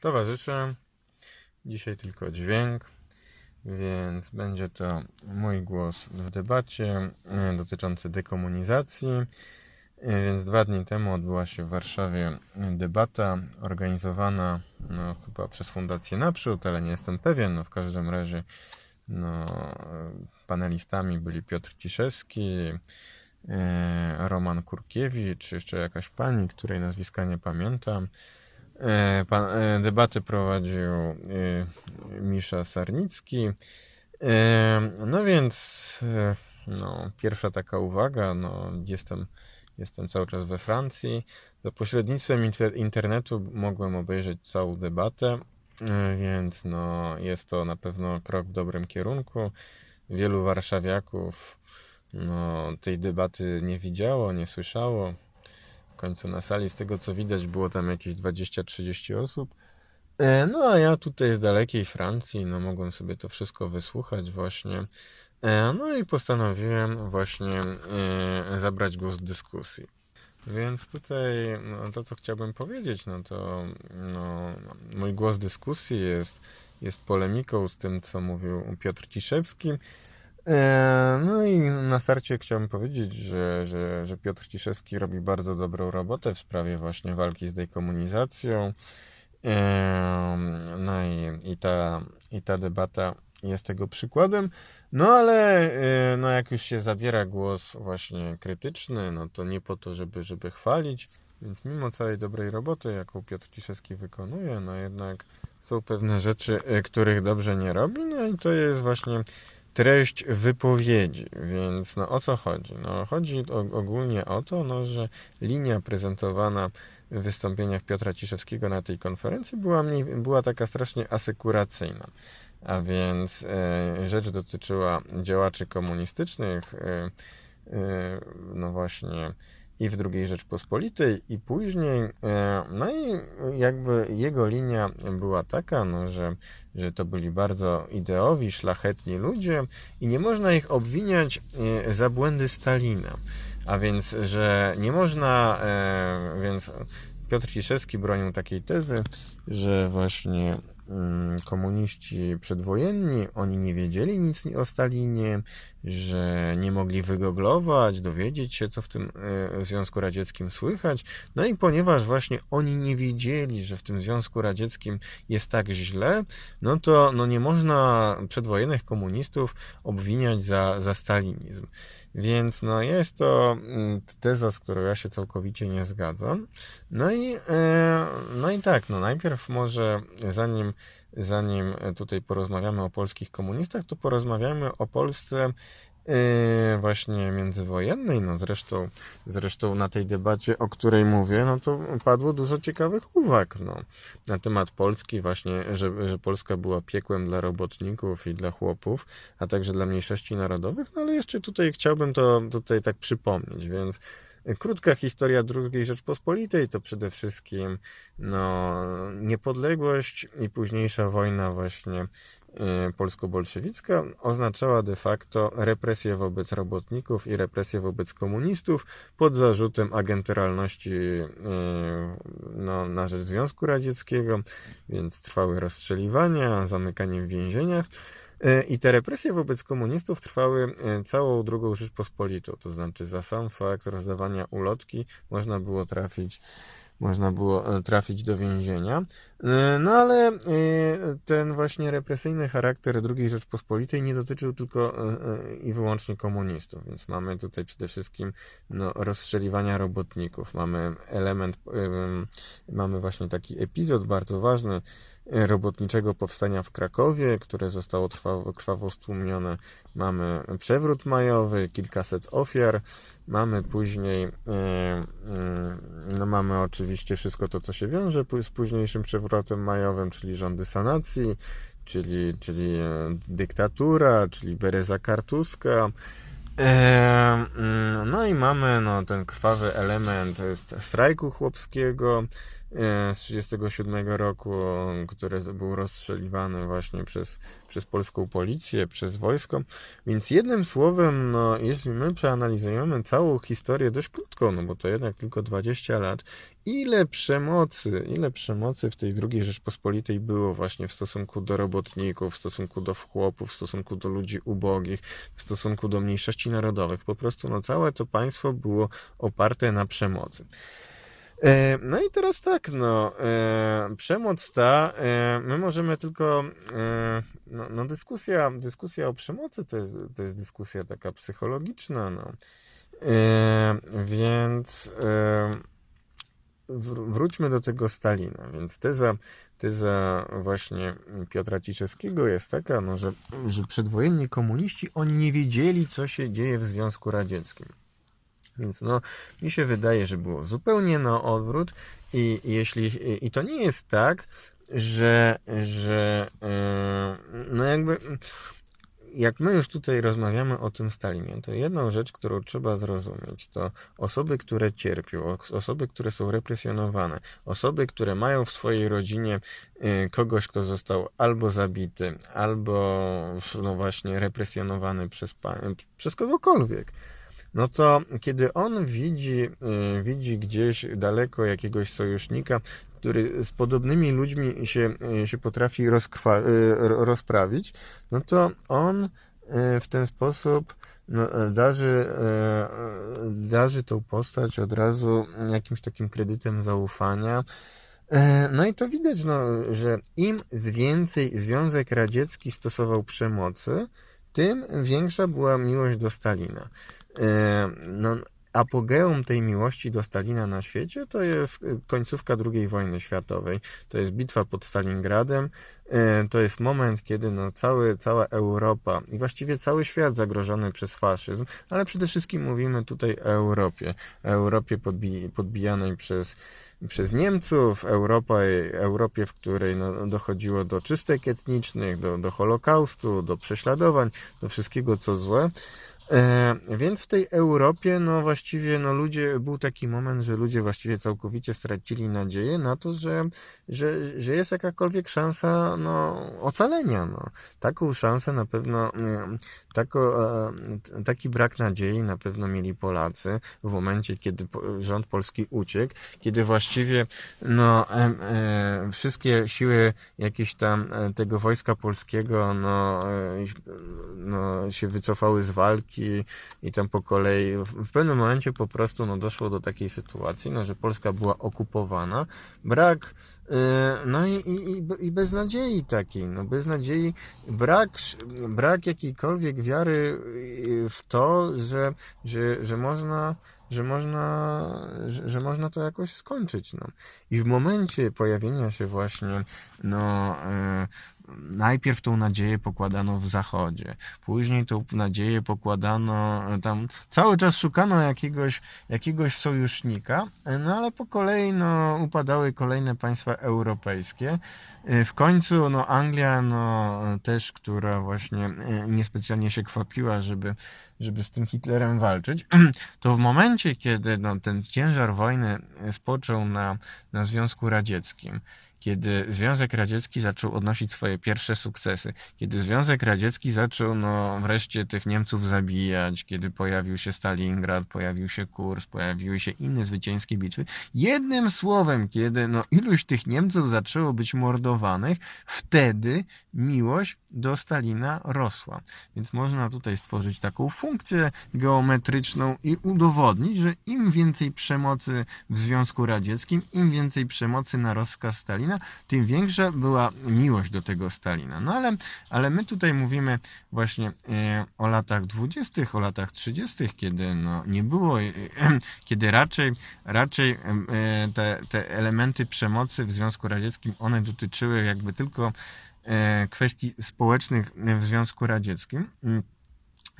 towarzysze. Dzisiaj tylko dźwięk, więc będzie to mój głos w debacie e, dotyczący dekomunizacji. E, więc dwa dni temu odbyła się w Warszawie debata organizowana no, chyba przez Fundację Naprzód, ale nie jestem pewien. No, w każdym razie no, panelistami byli Piotr Ciszewski, e, Roman Kurkiewicz, jeszcze jakaś pani, której nazwiska nie pamiętam. E, pan, e, debaty prowadził e, Misza Sarnicki. No więc no, pierwsza taka uwaga, no, jestem, jestem cały czas we Francji. Za pośrednictwem inter internetu mogłem obejrzeć całą debatę, więc no, jest to na pewno krok w dobrym kierunku. Wielu warszawiaków no, tej debaty nie widziało, nie słyszało końcu na sali. Z tego co widać było tam jakieś 20-30 osób. E, no a ja tutaj z dalekiej Francji, no mogłem sobie to wszystko wysłuchać właśnie. E, no i postanowiłem właśnie e, zabrać głos w dyskusji. Więc tutaj no, to, co chciałbym powiedzieć, no to no, mój głos dyskusji jest, jest polemiką z tym, co mówił Piotr Ciszewski. E, no i na starcie chciałbym powiedzieć, że, że, że Piotr Ciszewski robi bardzo dobrą robotę w sprawie właśnie walki z dekomunizacją. E, no i, i, ta, i ta debata jest tego przykładem. No ale e, no jak już się zabiera głos właśnie krytyczny, no to nie po to, żeby, żeby chwalić. Więc mimo całej dobrej roboty, jaką Piotr Ciszewski wykonuje, no jednak są pewne rzeczy, których dobrze nie robi, no i to jest właśnie treść wypowiedzi. Więc no, o co chodzi? No, chodzi ogólnie o to, no, że linia prezentowana w wystąpieniach Piotra Ciszewskiego na tej konferencji była, mniej, była taka strasznie asekuracyjna. A więc e, rzecz dotyczyła działaczy komunistycznych, e, e, no właśnie i w II Rzeczpospolitej i później. E, no i jakby jego linia była taka, no, że, że to byli bardzo ideowi, szlachetni ludzie i nie można ich obwiniać e, za błędy Stalina. A więc, że nie można, e, więc Piotr Ciszewski bronił takiej tezy, że właśnie Mm, komuniści przedwojenni, oni nie wiedzieli nic o Stalinie, że nie mogli wygooglować, dowiedzieć się, co w tym e, Związku Radzieckim słychać. No i ponieważ właśnie oni nie wiedzieli, że w tym Związku Radzieckim jest tak źle, no to no nie można przedwojennych komunistów obwiniać za, za stalinizm. Więc no jest to mm, teza, z którą ja się całkowicie nie zgadzam. No i, e, no i tak, no najpierw może zanim, zanim tutaj porozmawiamy o polskich komunistach, to porozmawiamy o Polsce Yy, właśnie międzywojennej, no zresztą, zresztą na tej debacie, o której mówię, no to padło dużo ciekawych uwag no, na temat Polski właśnie, że, że Polska była piekłem dla robotników i dla chłopów, a także dla mniejszości narodowych, no ale jeszcze tutaj chciałbym to tutaj tak przypomnieć, więc Krótka historia II Rzeczpospolitej to przede wszystkim no, niepodległość i późniejsza wojna właśnie y, polsko-bolszewicka oznaczała de facto represję wobec robotników i represję wobec komunistów pod zarzutem agenturalności y, no, na rzecz Związku Radzieckiego, więc trwały rozstrzeliwania, zamykanie w więzieniach. E, I te represje wobec komunistów trwały e, całą drugą Rzeczpospolitą, to znaczy za sam fakt rozdawania ulotki można było trafić można było e, trafić do więzienia. No ale ten właśnie represyjny charakter II Rzeczpospolitej nie dotyczył tylko i wyłącznie komunistów, więc mamy tutaj przede wszystkim no, rozstrzeliwania robotników. Mamy element, mamy właśnie taki epizod bardzo ważny robotniczego powstania w Krakowie, które zostało krwawo stłumione. Mamy przewrót majowy, kilkaset ofiar, mamy później, e, e, no mamy oczywiście wszystko to, co się wiąże z późniejszym przewrotem majowym, czyli rządy sanacji, czyli, czyli e, dyktatura, czyli Bereza Kartuska, mm, no i mamy no, ten krwawy element strajku chłopskiego, E, z 1937 roku, który był rozstrzeliwany właśnie przez, przez polską policję, przez wojsko. Więc jednym słowem, no, jeśli my przeanalizujemy całą historię dość krótką, no bo to jednak tylko 20 lat, ile przemocy, ile przemocy w tej II Rzeczpospolitej było właśnie w stosunku do robotników, w stosunku do chłopów, w stosunku do ludzi ubogich, w stosunku do mniejszości narodowych. Po prostu no, całe to państwo było oparte na przemocy. E, no i teraz tak, no, e, przemoc ta, e, my możemy tylko, no, no dyskusja, dyskusja o przemocy to jest, to jest dyskusja taka psychologiczna, no. Więc wróćmy do tego Stalina. Więc teza, teza właśnie Piotra Ciszewskiego jest taka, no, że, że przedwojenni komuniści, oni nie wiedzieli, co się dzieje w Związku Radzieckim. Więc no, mi się wydaje, że było zupełnie na odwrót i, jeśli, i to nie jest tak, że, że e, no jakby jak my już tutaj rozmawiamy o tym Stalinie, to jedną rzecz, którą trzeba zrozumieć, to osoby, które cierpią, osoby, które są represjonowane, osoby, które mają w swojej rodzinie e, kogoś, kto został albo zabity, albo no właśnie represjonowany przez, przez kogokolwiek no to kiedy on widzi, y, widzi gdzieś daleko jakiegoś sojusznika, który z podobnymi ludźmi się, y, się potrafi y, rozprawić, no to on w ten sposób no, darzy, darzy tą postać od razu jakimś takim kredytem zaufania. No i to widać, no, że im więcej Związek Radziecki stosował przemocy, tym większa była miłość do Stalina. E, no, apogeum tej miłości do Stalina na świecie to jest e, końcówka II wojny światowej. To jest bitwa pod Stalingradem. E, to jest moment, kiedy no cały, cała Europa i właściwie cały świat zagrożony przez faszyzm, ale przede wszystkim mówimy tutaj o Europie. Europie podbi podbijanej przez, przez Niemców, Europa, Europie, w której no, dochodziło do czystek etnicznych, do, do Holokaustu, do prześladowań, do wszystkiego co złe. E, więc w tej Europie, no właściwie, no ludzie, był taki moment, że ludzie właściwie całkowicie stracili nadzieję na to, że, że, że jest jakakolwiek szansa, no, ocalenia, no. Taką szansę na pewno, e, tako, e, taki brak nadziei na pewno mieli Polacy w momencie, kiedy rząd polski uciekł, kiedy właściwie, no, wszystkie siły jakieś tam tego wojska polskiego, no, no się wycofały z walki, i, i tam po kolei. W pewnym momencie po prostu no, doszło do takiej sytuacji, no, że Polska była okupowana. Brak, yy, no i, i, i nadziei takiej, no nadziei brak, brak jakiejkolwiek wiary y, w to, że, że, że można że można, że, że, można to jakoś skończyć. No. I w momencie pojawienia się właśnie no, y, najpierw tą nadzieję pokładano w Zachodzie, później tą nadzieję pokładano e, tam, cały czas szukano jakiegoś, jakiegoś sojusznika, e, no ale po kolei no, upadały kolejne państwa europejskie. E, w końcu no, Anglia no, też, która właśnie niespecjalnie się kwapiła, żeby, żeby z tym Hitlerem walczyć, to w momencie, kiedy no, ten ciężar wojny spoczął na, na Związku Radzieckim, kiedy Związek Radziecki zaczął odnosić swoje pierwsze sukcesy, kiedy Związek Radziecki zaczął no, wreszcie tych Niemców zabijać, kiedy pojawił się Stalingrad, pojawił się Kurs, pojawiły się inne zwycięskie bitwy. Jednym słowem, kiedy no, iluś tych Niemców zaczęło być mordowanych, wtedy miłość do Stalina rosła. Więc można tutaj stworzyć taką funkcję geometryczną i udowodnić, że im więcej przemocy w Związku Radzieckim, im więcej przemocy na rozkaz Stalina, Stalina, tym większa była miłość do tego Stalina. No ale, ale my tutaj mówimy właśnie e, o latach dwudziestych, o latach trzydziestych, kiedy no, nie było, e, kiedy raczej, raczej e, te, te elementy przemocy w Związku Radzieckim, one dotyczyły jakby tylko kwestii społecznych w Związku Radzieckim.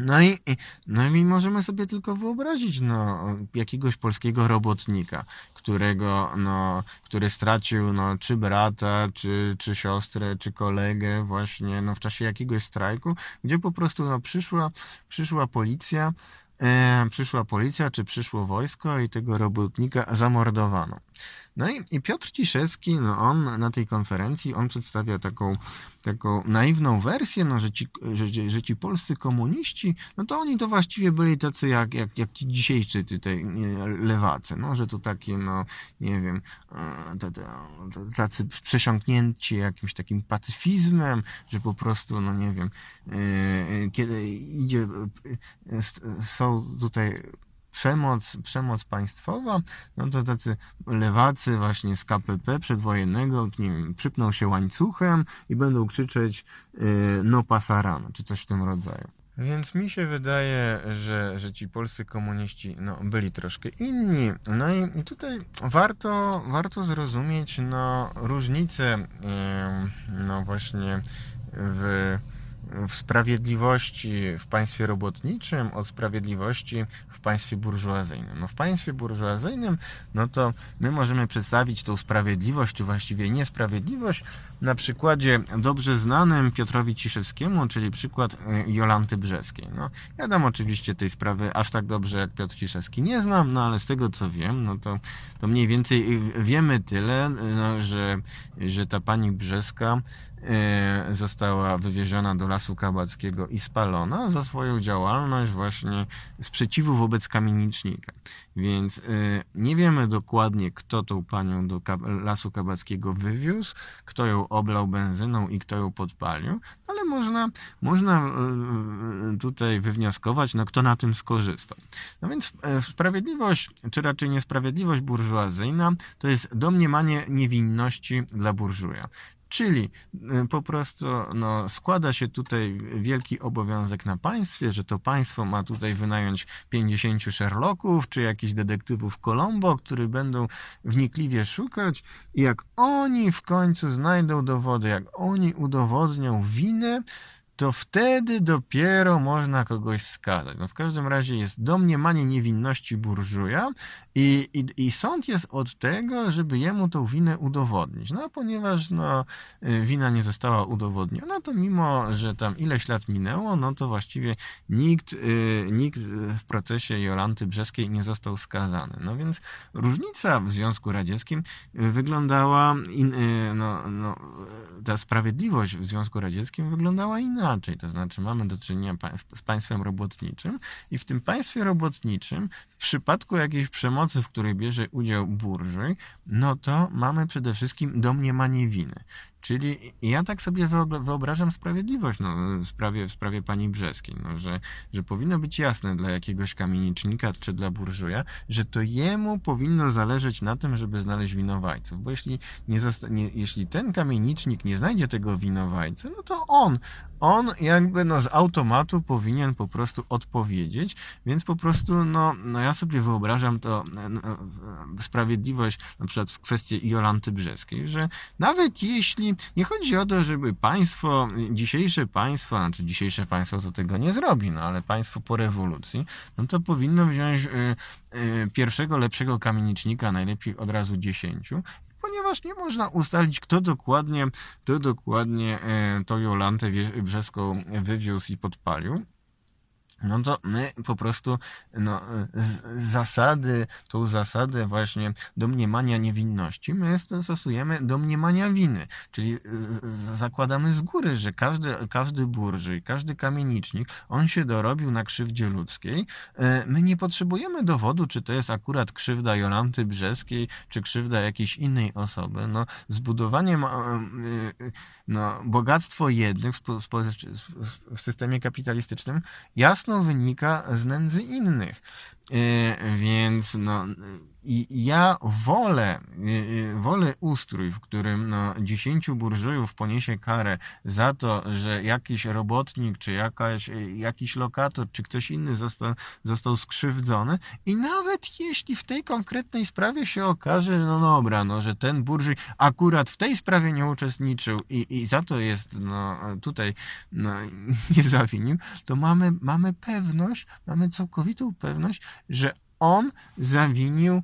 No i, no i możemy sobie tylko wyobrazić no, jakiegoś polskiego robotnika, którego, no, który stracił no, czy brata, czy, czy siostrę, czy kolegę właśnie no, w czasie jakiegoś strajku, gdzie po prostu no, przyszła, przyszła policja, e, przyszła policja, czy przyszło wojsko i tego robotnika zamordowano. No i, i Piotr Ciszewski, no on na tej konferencji, on przedstawia taką, taką naiwną wersję, no, że, ci, że, że ci polscy komuniści, no to oni to właściwie byli tacy jak, jak, jak ci dzisiejszy tutaj lewacy, no, że to takie, no, nie wiem, e, tacy przesiąknięci jakimś takim pacyfizmem, że po prostu, no nie wiem, e, kiedy idzie, e, są tutaj przemoc, przemoc państwowa, no to tacy lewacy właśnie z KPP przedwojennego, nie wiem, przypną się łańcuchem i będą krzyczeć y, no pasaran, czy coś w tym rodzaju. Więc mi się wydaje, że, że ci polscy komuniści no, byli troszkę inni. No i, i tutaj warto, warto zrozumieć no, różnicę no właśnie w w sprawiedliwości w państwie robotniczym od sprawiedliwości w państwie burżuazyjnym. No w państwie burżuazyjnym no to my możemy przedstawić tą sprawiedliwość, czy właściwie niesprawiedliwość na przykładzie dobrze znanym Piotrowi Ciszewskiemu, czyli przykład y, Jolanty Brzeskiej. No, ja dam oczywiście tej sprawy aż tak dobrze jak Piotr Ciszewski nie znam, no ale z tego co wiem, no to, to mniej więcej y, wiemy tyle, y, no, że, że ta pani Brzeska E, została wywieziona do Lasu Kabackiego i spalona za swoją działalność właśnie sprzeciwu wobec kamienicznika. Więc e, nie wiemy dokładnie, kto tą panią do Lasu Kabackiego wywiózł, kto ją oblał benzyną i kto ją podpalił, ale można, można e, tutaj wywnioskować, no, kto na tym skorzystał. No więc sprawiedliwość, czy raczej niesprawiedliwość burżuazyjna, to jest domniemanie niewinności dla burżuja. Czyli y, po prostu no, składa się tutaj wielki obowiązek na państwie, że to państwo ma tutaj wynająć 50 Sherlocków czy jakichś detektywów Colombo, którzy będą wnikliwie szukać. I jak oni w końcu znajdą dowody, jak oni udowodnią winę, to wtedy dopiero można kogoś skazać. No w każdym razie jest domniemanie niewinności burżuja i, i, i sąd jest od tego, żeby jemu tą winę udowodnić. No a ponieważ no, wina nie została udowodniona, to mimo, że tam ileś lat minęło, no to właściwie nikt, y, nikt w procesie Jolanty Brzeskiej nie został skazany. No więc różnica w Związku Radzieckim wyglądała in, y, no, no, ta sprawiedliwość w Związku Radzieckim wyglądała inaczej. To znaczy mamy do czynienia z państwem robotniczym i w tym państwie robotniczym w przypadku jakiejś przemocy, w której bierze udział burży, no to mamy przede wszystkim domniemanie winy. Czyli ja tak sobie wyobrażam sprawiedliwość no, w, sprawie, w sprawie pani Brzeskiej, no, że, że powinno być jasne dla jakiegoś kamienicznika czy dla burżuja, że to jemu powinno zależeć na tym, żeby znaleźć winowajców, bo jeśli, nie nie, jeśli ten kamienicznik nie znajdzie tego winowajcy, no to on, on jakby no, z automatu powinien po prostu odpowiedzieć, więc po prostu no, no ja sobie wyobrażam to no, sprawiedliwość na przykład w kwestii Jolanty Brzeskiej, że nawet jeśli nie chodzi o to, żeby państwo, dzisiejsze państwo, znaczy dzisiejsze państwo to tego nie zrobi, no ale państwo po rewolucji, no to powinno wziąć y, y, pierwszego lepszego kamienicznika, najlepiej od razu dziesięciu, ponieważ nie można ustalić, kto dokładnie, kto dokładnie y, tą Jolantę Brzeską wywiózł i podpalił no to my po prostu no, zasady, tą zasadę właśnie domniemania niewinności, my stosujemy domniemania winy, czyli zakładamy z góry, że każdy, każdy burży, każdy kamienicznik, on się dorobił na krzywdzie ludzkiej. E, my nie potrzebujemy dowodu, czy to jest akurat krzywda Jolanty Brzeskiej, czy krzywda jakiejś innej osoby. No, zbudowanie e, e, no, bogactwo jednych w systemie kapitalistycznym jasno jasno wynika z nędzy innych. Y, więc no, i ja wolę, y, y, wolę ustrój, w którym no, 10 burżujów poniesie karę za to, że jakiś robotnik, czy jakaś, jakiś lokator, czy ktoś inny został, został skrzywdzony i nawet jeśli w tej konkretnej sprawie się okaże, no dobra, no, że ten burżuj akurat w tej sprawie nie uczestniczył i, i za to jest no, tutaj no, nie zawinił, to mamy, mamy pewność, mamy całkowitą pewność, że on zawinił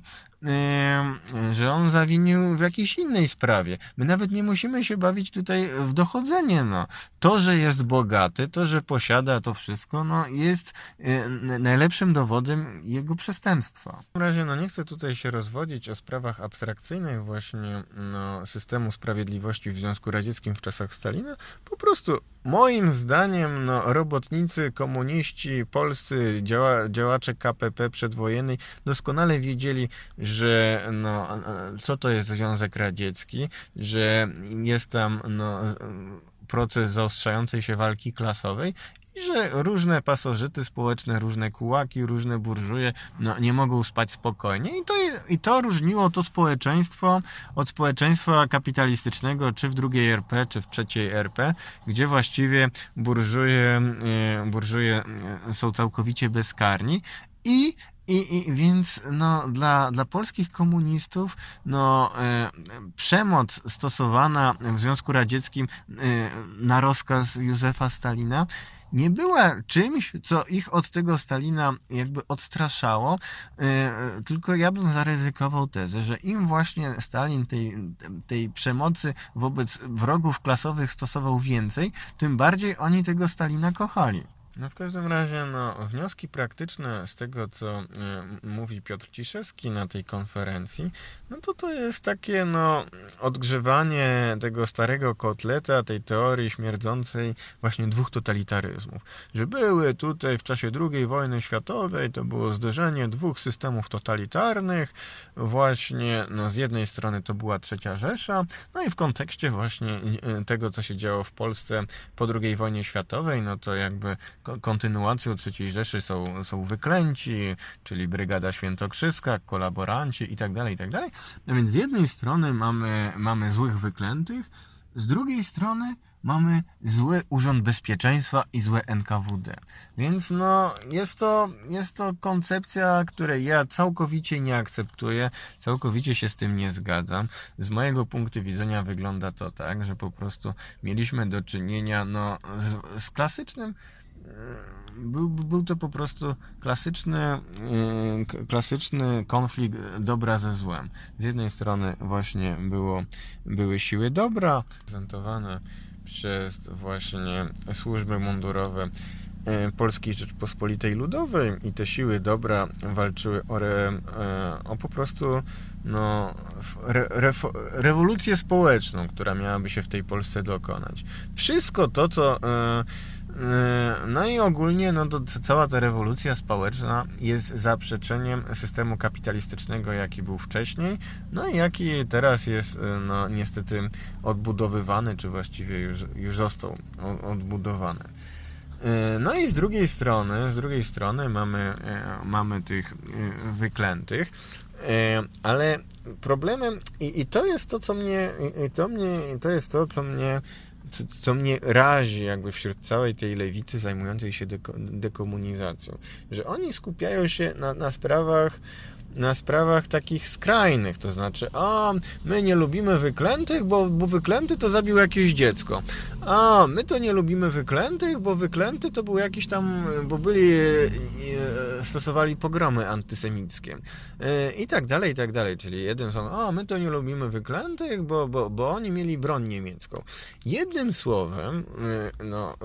że on zawinił w jakiejś innej sprawie. My nawet nie musimy się bawić tutaj w dochodzenie. No. To, że jest bogaty, to, że posiada to wszystko, no, jest e, najlepszym dowodem jego przestępstwa. W tym razie no, nie chcę tutaj się rozwodzić o sprawach abstrakcyjnych właśnie no, systemu sprawiedliwości w Związku Radzieckim w czasach Stalina. Po prostu moim zdaniem no, robotnicy, komuniści, polscy działa, działacze KPP przedwojennej doskonale wiedzieli, że no, e, co to jest Związek Radziecki, że jest tam no, proces zaostrzającej się walki klasowej i że różne pasożyty społeczne, różne kułaki, różne burżuje no, nie mogą spać spokojnie. I to, I to różniło to społeczeństwo od społeczeństwa kapitalistycznego, czy w drugiej RP, czy w trzeciej RP, gdzie właściwie burżuje, e, burżuje e, są całkowicie bezkarni i i, i więc no, dla, dla polskich komunistów no, e, przemoc stosowana w Związku Radzieckim e, na rozkaz Józefa Stalina nie była czymś, co ich od tego Stalina jakby odstraszało, e, tylko ja bym zaryzykował tezę, że im właśnie Stalin tej, tej przemocy wobec wrogów klasowych stosował więcej, tym bardziej oni tego Stalina kochali. No w każdym razie no, wnioski praktyczne z tego, co e, mówi Piotr Ciszewski na tej konferencji, no to to jest takie no, odgrzewanie tego starego kotleta, tej teorii śmierdzącej właśnie dwóch totalitaryzmów. Że były tutaj w czasie II wojny światowej, to było zderzenie dwóch systemów totalitarnych, właśnie no, z jednej strony to była trzecia Rzesza, no i w kontekście właśnie e, tego, co się działo w Polsce po II wojnie światowej, no to jakby kontynuacją III Rzeszy są, są wyklęci, czyli Brygada Świętokrzyska, kolaboranci itd., tak itd. Tak no więc z jednej strony mamy, mamy złych wyklętych, z drugiej strony mamy zły Urząd Bezpieczeństwa i złe NKWD. Więc no, jest to, jest to koncepcja, której ja całkowicie nie akceptuję, całkowicie się z tym nie zgadzam. Z mojego punktu widzenia wygląda to tak, że po prostu mieliśmy do czynienia no, z, z klasycznym był, był to po prostu klasyczny, y, klasyczny konflikt dobra ze złem. Z jednej strony właśnie było, były siły dobra prezentowane przez właśnie służby mundurowe y, Polskiej Rzeczpospolitej Ludowej i te siły dobra walczyły o, re, y, o po prostu no, re, re, rewolucję społeczną, która miałaby się w tej Polsce dokonać. Wszystko to, co e, Y, no i ogólnie no to cała ta rewolucja społeczna jest zaprzeczeniem systemu kapitalistycznego, jaki był wcześniej, no i jaki teraz jest y, no, niestety odbudowywany, czy właściwie już, już został odbudowany. Y, no i z drugiej strony, z drugiej strony mamy, mamy tych wyklętych, ale problemem i, i to jest to, co mnie, i to mnie, i to jest to, co mnie co, co, mnie razi jakby wśród całej tej lewicy zajmującej się deko, dekomunizacją, że oni skupiają się na, na sprawach na sprawach takich skrajnych, to znaczy, a my nie lubimy wyklętych, bo, bo wyklęty to zabił jakieś dziecko, a my to nie lubimy wyklętych, bo wyklęty to był jakiś tam, bo byli, e, e, stosowali pogromy antysemickie e, i tak dalej, i tak dalej, czyli jednym słowem, a my to nie lubimy wyklętych, bo, bo, bo oni mieli broń niemiecką. Jednym słowem, no,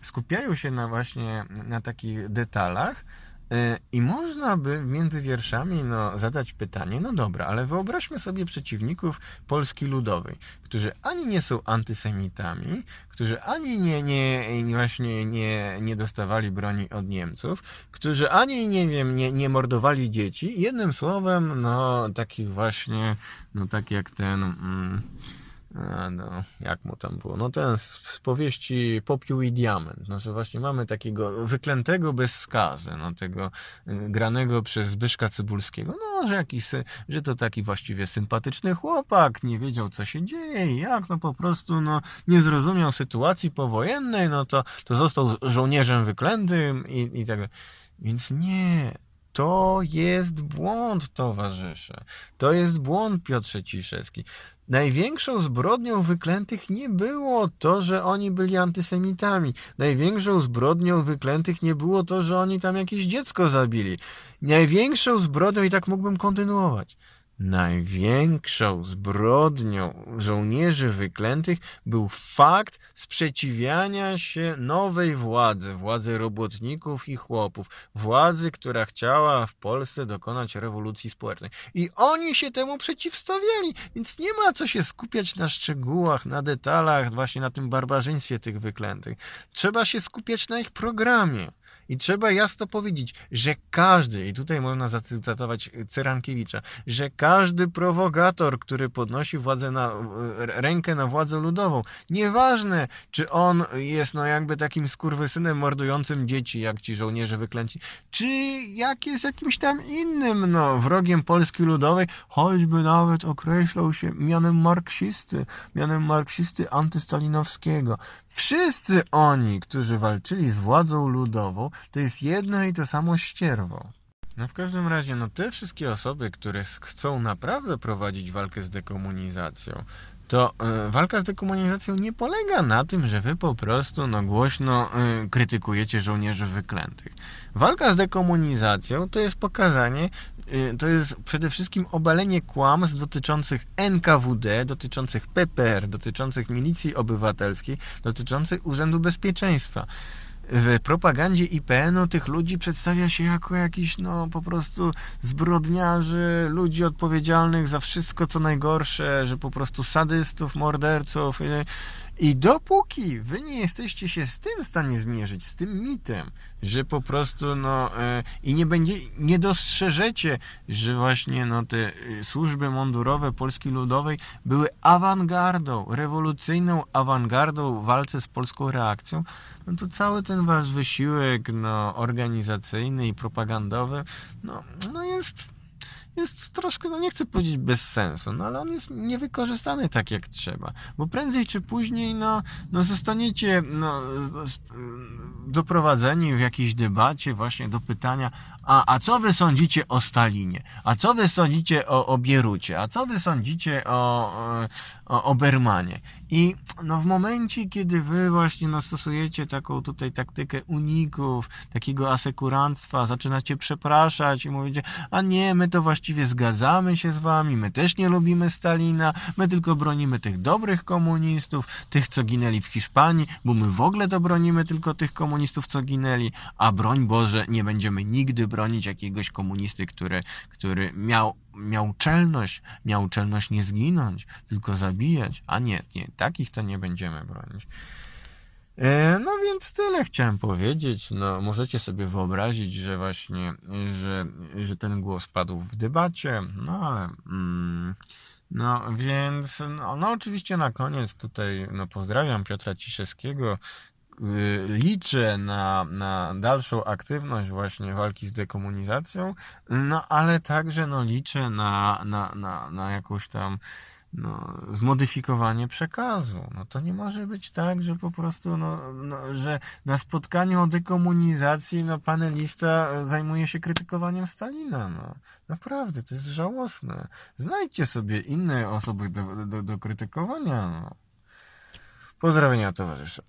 skupiają się na właśnie, na takich detalach, E, I można by między wierszami no, zadać pytanie, no dobra, ale wyobraźmy sobie przeciwników Polski Ludowej, którzy ani nie są antysemitami, którzy ani nie, nie, właśnie nie, nie dostawali broni od Niemców, którzy ani, nie wiem, nie, nie mordowali dzieci. Jednym słowem, no taki właśnie, no tak jak ten... Mm, no, jak mu tam było, no ten z, z powieści Popiół i Diament, no że właśnie mamy takiego wyklętego bez skazy, no tego y, granego przez Zbyszka Cybulskiego, no że jakiś, że to taki właściwie sympatyczny chłopak, nie wiedział co się dzieje i jak, no po prostu no nie zrozumiał sytuacji powojennej, no to, to został żołnierzem wyklętym i, i tak więc nie, to jest błąd, towarzysze. To jest błąd, Piotrze Ciszewski. Największą zbrodnią wyklętych nie było to, że oni byli antysemitami. Największą zbrodnią wyklętych nie było to, że oni tam jakieś dziecko zabili. Największą zbrodnią, i tak mógłbym kontynuować, Największą zbrodnią żołnierzy wyklętych był fakt sprzeciwiania się nowej władzy, władzy robotników i chłopów, władzy, która chciała w Polsce dokonać rewolucji społecznej. I oni się temu przeciwstawiali, więc nie ma co się skupiać na szczegółach, na detalach, właśnie na tym barbarzyństwie tych wyklętych. Trzeba się skupiać na ich programie. I trzeba jasno powiedzieć, że każdy, i tutaj można zacytować Cyrankiewicza, że każdy prowokator, który podnosi władzę na, rękę na władzę ludową, nieważne, czy on jest no jakby takim skurwysynem mordującym dzieci, jak ci żołnierze wyklęci, czy jak jest jakimś tam innym no, wrogiem Polski Ludowej, choćby nawet określał się mianem marksisty, mianem marksisty antystalinowskiego. Wszyscy oni, którzy walczyli z władzą ludową, to jest jedno i to samo ścierwo. No w każdym razie, no te wszystkie osoby, które chcą naprawdę prowadzić walkę z dekomunizacją, to y, walka z dekomunizacją nie polega na tym, że wy po prostu no, głośno y, krytykujecie żołnierzy wyklętych. Walka z dekomunizacją to jest pokazanie, y, to jest przede wszystkim obalenie kłamstw dotyczących NKWD, dotyczących PPR, dotyczących milicji obywatelskiej, dotyczących Urzędu Bezpieczeństwa w propagandzie IPN-u tych ludzi przedstawia się jako jakiś no po prostu zbrodniarzy, ludzi odpowiedzialnych za wszystko co najgorsze, że po prostu sadystów, morderców i dopóki wy nie jesteście się z tym w stanie zmierzyć, z tym mitem, że po prostu no e, i nie będzie, nie dostrzeżecie, że właśnie no te y, służby mundurowe Polski Ludowej były awangardą, rewolucyjną awangardą w walce z polską reakcją, no to cały ten wasz wysiłek no organizacyjny i propagandowy, no, no jest jest troszkę, no nie chcę powiedzieć bez sensu, no ale on jest niewykorzystany tak jak trzeba, bo prędzej czy później, no, no zostaniecie no, mm, doprowadzeni w jakiejś debacie właśnie do pytania, a, a co wy sądzicie o Stalinie, a co wy sądzicie o, o Bierucie, a co wy sądzicie o, o, o Bermanie i no, w momencie, kiedy wy właśnie no, stosujecie taką tutaj taktykę uników, takiego asekuranstwa, zaczynacie przepraszać i mówicie, a nie, my to właściwie właściwie zgadzamy się z wami, my też nie lubimy Stalina, my tylko bronimy tych dobrych komunistów, tych, co ginęli w Hiszpanii, bo my w ogóle to bronimy tylko tych komunistów, co ginęli, a broń Boże, nie będziemy nigdy bronić jakiegoś komunisty, który, który miał, miał czelność, miał czelność nie zginąć, tylko zabijać, a nie, nie, takich to nie będziemy bronić. E, no więc tyle chciałem powiedzieć. No, możecie sobie wyobrazić, że właśnie, że, że ten głos padł w debacie, no mm, no więc, no, no, oczywiście na koniec tutaj no, pozdrawiam Piotra Ciszewskiego. Y, liczę na, na dalszą aktywność właśnie walki z dekomunizacją, no ale także no, liczę na, na, na, na jakąś tam no, zmodyfikowanie przekazu. No to nie może być tak, że po prostu, no, no, że na spotkaniu o dekomunizacji no, panelista zajmuje się krytykowaniem Stalina. No. Naprawdę, to jest żałosne. Znajdźcie sobie inne osoby do, do, do krytykowania. No. Pozdrowienia towarzysze.